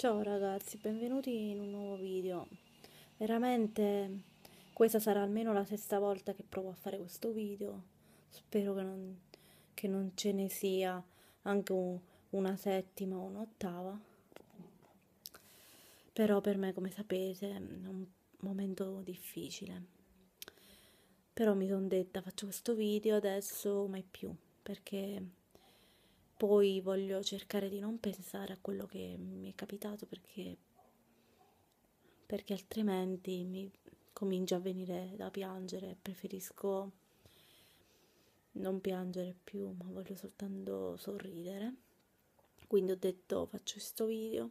Ciao ragazzi, benvenuti in un nuovo video. Veramente questa sarà almeno la sesta volta che provo a fare questo video. Spero che non, che non ce ne sia anche un, una settima o un'ottava. Però per me, come sapete, è un momento difficile. Però mi sono detta faccio questo video adesso mai più perché poi voglio cercare di non pensare a quello che mi è capitato perché, perché altrimenti mi comincia a venire da piangere, preferisco non piangere più ma voglio soltanto sorridere. Quindi ho detto faccio questo video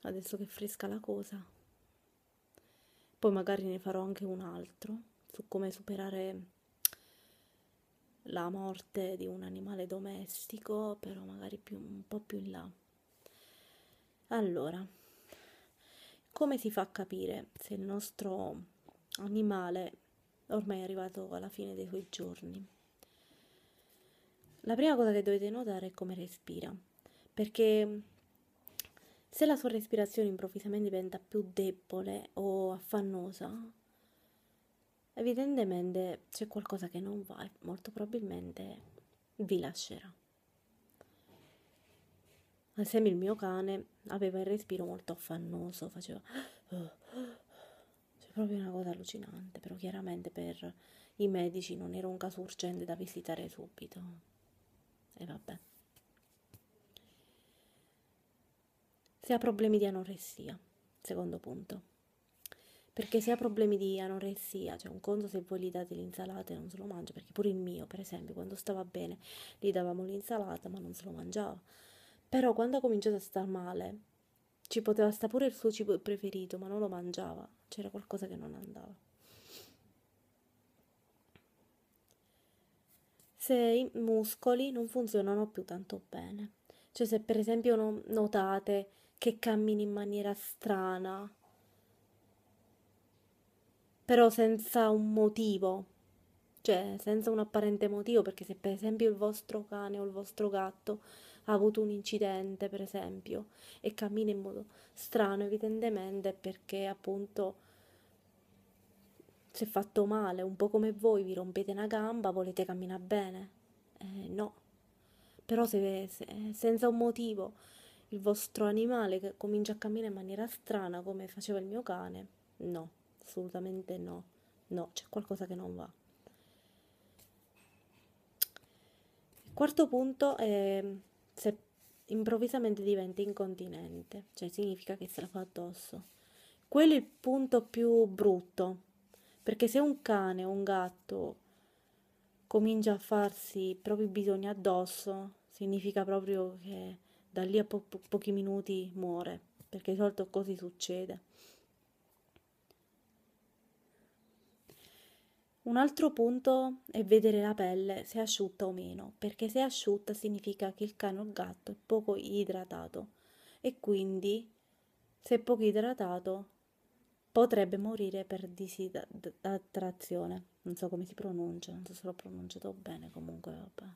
adesso che è fresca la cosa. Poi magari ne farò anche un altro su come superare la morte di un animale domestico, però magari più, un po' più in là. Allora, come si fa a capire se il nostro animale ormai è arrivato alla fine dei suoi giorni? La prima cosa che dovete notare è come respira, perché se la sua respirazione improvvisamente diventa più debole o affannosa, evidentemente c'è qualcosa che non va e molto probabilmente vi lascerà. Assieme esempio il mio cane aveva il respiro molto affannoso, faceva... C'è proprio una cosa allucinante, però chiaramente per i medici non era un caso urgente da visitare subito. E vabbè. Se ha problemi di anoressia, secondo punto perché se ha problemi di anoressia, cioè un conto se voi gli date l'insalata e non se lo mangia, perché pure il mio, per esempio, quando stava bene, gli davamo l'insalata ma non se lo mangiava. Però quando ha cominciato a star male, ci poteva stare pure il suo cibo preferito, ma non lo mangiava, c'era qualcosa che non andava. Se i muscoli non funzionano più tanto bene, cioè se per esempio notate che cammini in maniera strana, però senza un motivo, cioè senza un apparente motivo, perché se per esempio il vostro cane o il vostro gatto ha avuto un incidente, per esempio, e cammina in modo strano, evidentemente perché appunto si è fatto male, un po' come voi vi rompete una gamba, volete camminare bene. Eh, no, però se, se, senza un motivo il vostro animale comincia a camminare in maniera strana come faceva il mio cane, no assolutamente no, no, c'è qualcosa che non va. Il quarto punto è se improvvisamente diventa incontinente, cioè significa che se la fa addosso. Quello è il punto più brutto, perché se un cane o un gatto comincia a farsi i propri bisogni addosso, significa proprio che da lì a po- po- pochi minuti muore, perché di solito così succede. Un altro punto è vedere la pelle se è asciutta o meno, perché se è asciutta significa che il cane o il gatto è poco idratato e quindi se è poco idratato potrebbe morire per disidratazione. Non so come si pronuncia, non so se l'ho pronunciato bene, comunque vabbè.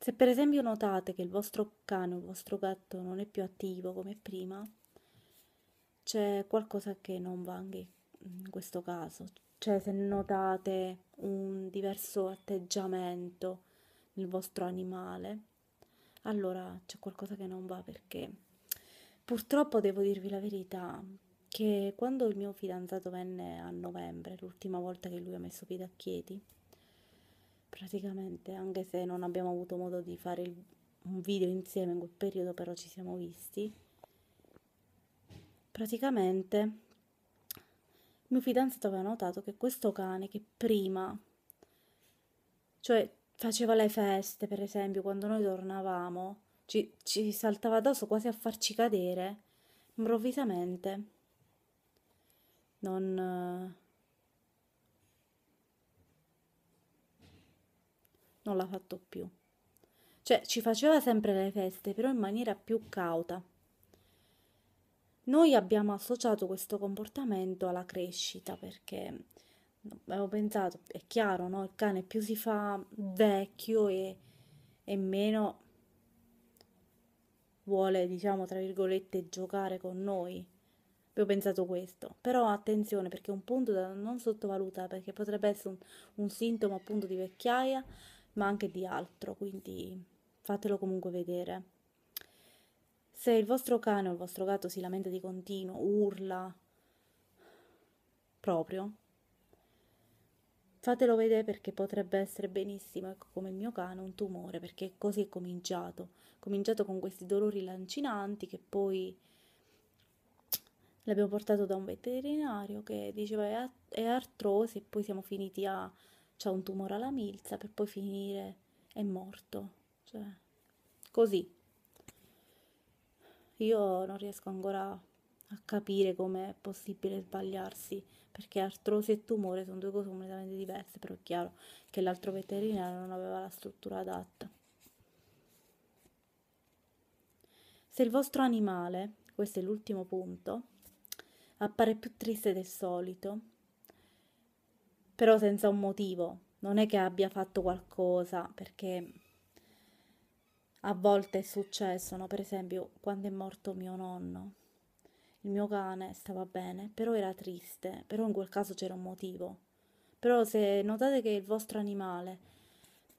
Se per esempio notate che il vostro cane o il vostro gatto non è più attivo come prima, c'è qualcosa che non va anche in questo caso. Cioè se notate un diverso atteggiamento nel vostro animale, allora c'è qualcosa che non va perché purtroppo devo dirvi la verità che quando il mio fidanzato venne a novembre, l'ultima volta che lui ha messo piede a Chieti, praticamente anche se non abbiamo avuto modo di fare il, un video insieme in quel periodo, però ci siamo visti praticamente mio fidanzato aveva notato che questo cane che prima, cioè faceva le feste per esempio quando noi tornavamo, ci, ci saltava addosso quasi a farci cadere, improvvisamente non... non l'ha fatto più. Cioè ci faceva sempre le feste, però in maniera più cauta. Noi abbiamo associato questo comportamento alla crescita perché abbiamo pensato, è chiaro, no? il cane più si fa vecchio e, e meno vuole, diciamo, tra virgolette, giocare con noi. Abbiamo pensato questo, però attenzione perché è un punto da non sottovalutare perché potrebbe essere un, un, sintomo appunto di vecchiaia ma anche di altro, quindi fatelo comunque vedere. Se il vostro cane o il vostro gatto si lamenta di continuo, urla, proprio, fatelo vedere perché potrebbe essere benissimo, ecco come il mio cane, un tumore, perché così è cominciato. Cominciato con questi dolori lancinanti che poi l'abbiamo portato da un veterinario che diceva è artrosi e poi siamo finiti a c'ha un tumore alla milza per poi finire è morto. Cioè, così. Io non riesco ancora a capire come è possibile sbagliarsi, perché artrosi e tumore sono due cose completamente diverse, però è chiaro che l'altro veterinario non aveva la struttura adatta. Se il vostro animale, questo è l'ultimo punto, appare più triste del solito, però senza un motivo, non è che abbia fatto qualcosa, perché a volte è successo, no? per esempio, quando è morto mio nonno. Il mio cane stava bene, però era triste, però in quel caso c'era un motivo. Però se notate che il vostro animale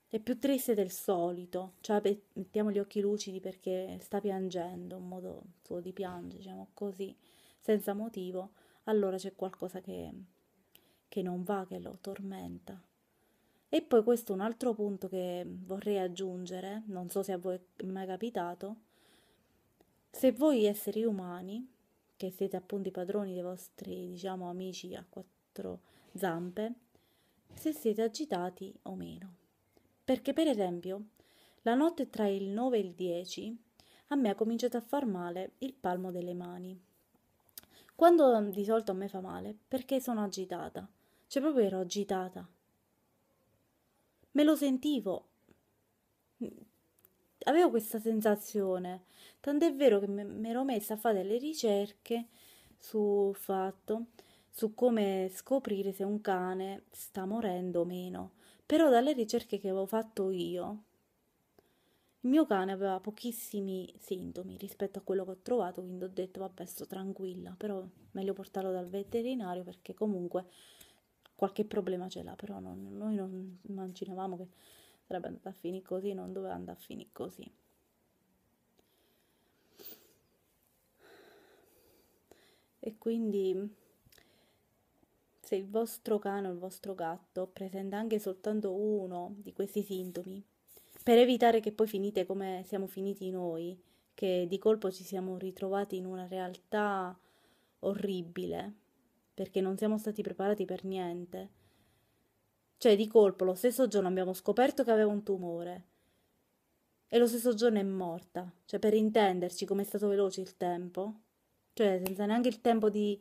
è più triste del solito, cioè mettiamo gli occhi lucidi perché sta piangendo, un modo suo di piangere, diciamo così, senza motivo, allora c'è qualcosa che, che non va, che lo tormenta. E poi questo è un altro punto che vorrei aggiungere, non so se a voi è mai capitato, se voi esseri umani, che siete appunto i padroni dei vostri, diciamo, amici a quattro zampe, se siete agitati o meno. Perché per esempio, la notte tra il 9 e il 10 a me ha cominciato a far male il palmo delle mani. Quando di solito a me fa male, perché sono agitata, cioè proprio ero agitata, me lo sentivo. Avevo questa sensazione, tant'è vero che mi ero messa a fare delle ricerche sul fatto, su come scoprire se un cane sta morendo o meno. Però dalle ricerche che avevo fatto io, il mio cane aveva pochissimi sintomi rispetto a quello che ho trovato, quindi ho detto vabbè sto tranquilla, però meglio portarlo dal veterinario perché comunque qualche problema ce l'ha, però non, noi non immaginavamo che sarebbe andata a finire così, non doveva andare a finire così. E quindi se il vostro cane o il vostro gatto presenta anche soltanto uno di questi sintomi, per evitare che poi finite come siamo finiti noi, che di colpo ci siamo ritrovati in una realtà orribile, perché non siamo stati preparati per niente. Cioè, di colpo, lo stesso giorno abbiamo scoperto che aveva un tumore e lo stesso giorno è morta. Cioè, per intenderci com'è stato veloce il tempo, cioè senza neanche il tempo di,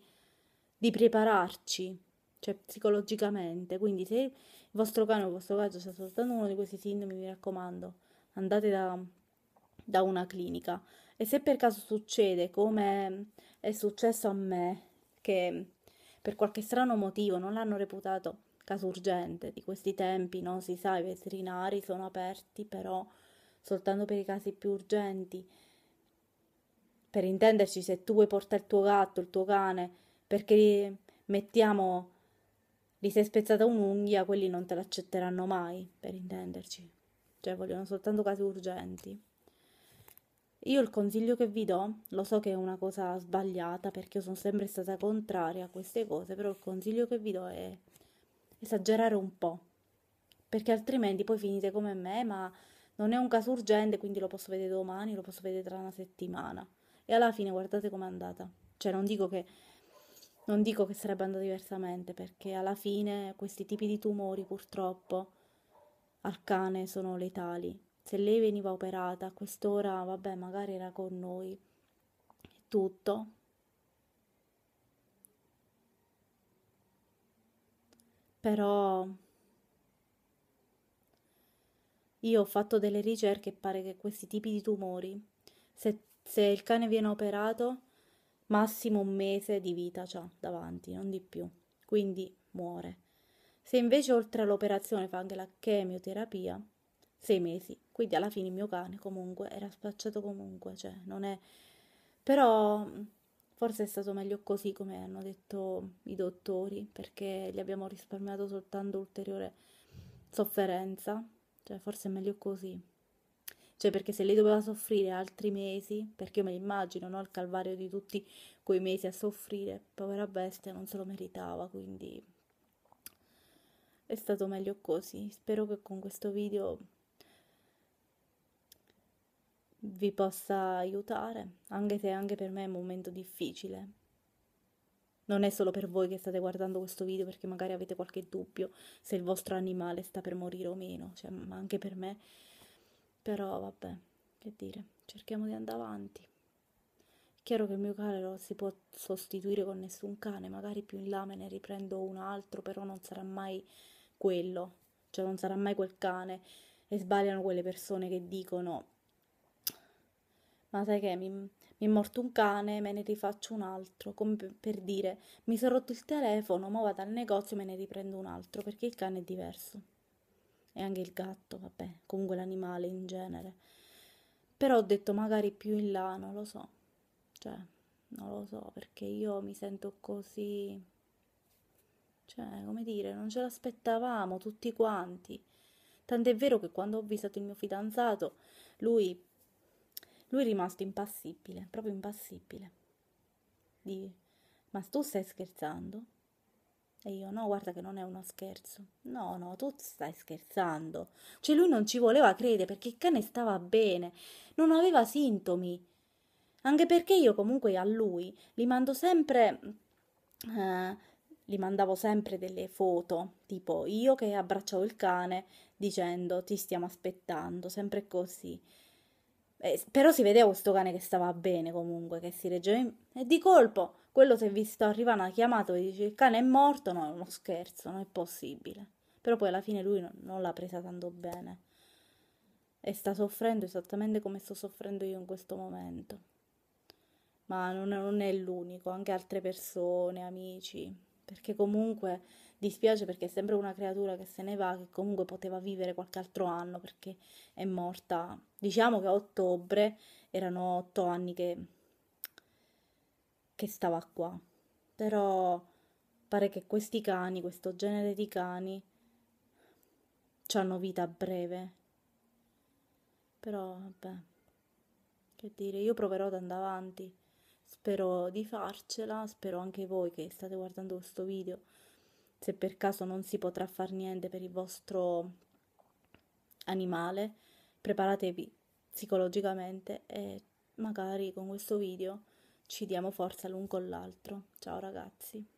di prepararci, cioè psicologicamente. Quindi se il vostro cane o il vostro gaggio sta soltanto uno di questi sintomi, mi raccomando, andate da, da una clinica. E se per caso succede come è successo a me, che per qualche strano motivo non l'hanno reputato caso urgente. Di questi tempi, no, si sa, i veterinari sono aperti però soltanto per i casi più urgenti. Per intenderci, se tu vuoi portare il tuo gatto, il tuo cane, perché mettiamo gli sei spezzata un'unghia, quelli non te l'accetteranno mai, per intenderci. Cioè, vogliono soltanto casi urgenti. Io il consiglio che vi do, lo so che è una cosa sbagliata perché io sono sempre stata contraria a queste cose, però il consiglio che vi do è esagerare un po', perché altrimenti poi finite come me, ma non è un caso urgente, quindi lo posso vedere domani, lo posso vedere tra una settimana. E alla fine guardate com'è andata. Cioè non dico che non dico che sarebbe andata diversamente, perché alla fine questi tipi di tumori purtroppo al cane sono letali se lei veniva operata a quest'ora, vabbè, magari era con noi. Tutto. Però io ho fatto delle ricerche e pare che questi tipi di tumori, se, se il cane viene operato, massimo un mese di vita c'ha davanti, non di più. Quindi muore. Se invece oltre all'operazione fa anche la chemioterapia, sei mesi. Quindi alla fine il mio cane comunque era spacciato comunque, cioè non è... Però forse è stato meglio così come hanno detto i dottori, perché gli abbiamo risparmiato soltanto ulteriore sofferenza, cioè forse è meglio così. Cioè perché se lei doveva soffrire altri mesi, perché io me l'immagino, no? Il calvario di tutti quei mesi a soffrire, povera bestia, non se lo meritava, quindi è stato meglio così. Spero che con questo video vi possa aiutare, anche se anche per me è un momento difficile. Non è solo per voi che state guardando questo video perché magari avete qualche dubbio se il vostro animale sta per morire o meno, cioè, ma anche per me. Però vabbè, che dire, cerchiamo di andare avanti. È chiaro che il mio cane non si può sostituire con nessun cane, magari più in là me ne riprendo un altro, però non sarà mai quello, cioè non sarà mai quel cane. E sbagliano quelle persone che dicono ma sai che mi, mi, è morto un cane, me ne rifaccio un altro, come per dire mi sono rotto il telefono, ma vado al negozio e me ne riprendo un altro, perché il cane è diverso. E anche il gatto, vabbè, comunque l'animale in genere. Però ho detto magari più in là, non lo so. Cioè, non lo so, perché io mi sento così... Cioè, come dire, non ce l'aspettavamo tutti quanti. Tant'è vero che quando ho visato il mio fidanzato, lui lui è rimasto impassibile, proprio impassibile. Di, ma tu stai scherzando? E io, no, guarda che non è uno scherzo. No, no, tu stai scherzando. Cioè lui non ci voleva credere perché il cane stava bene, non aveva sintomi. Anche perché io comunque a lui li mando sempre... Eh, gli mandavo sempre delle foto, tipo io che abbracciavo il cane dicendo ti stiamo aspettando, sempre così. Eh, però si vedeva questo cane che stava bene comunque, che si reggeva in... E di colpo quello si è visto arrivare una chiamata e dice il cane è morto, no, è uno scherzo, non è possibile. Però poi alla fine lui non, non l'ha presa tanto bene. E sta soffrendo esattamente come sto soffrendo io in questo momento. Ma non, non è l'unico, anche altre persone, amici, perché comunque dispiace perché è sempre una creatura che se ne va, che comunque poteva vivere qualche altro anno perché è morta. Diciamo che a ottobre erano otto anni che, che stava qua. Però pare che questi cani, questo genere di cani, ci hanno vita breve. Però vabbè, che dire, io proverò ad andare avanti. Spero di farcela, spero anche voi che state guardando questo video se per caso non si potrà far niente per il vostro animale, preparatevi psicologicamente e magari con questo video ci diamo forza l'un con l'altro. Ciao ragazzi!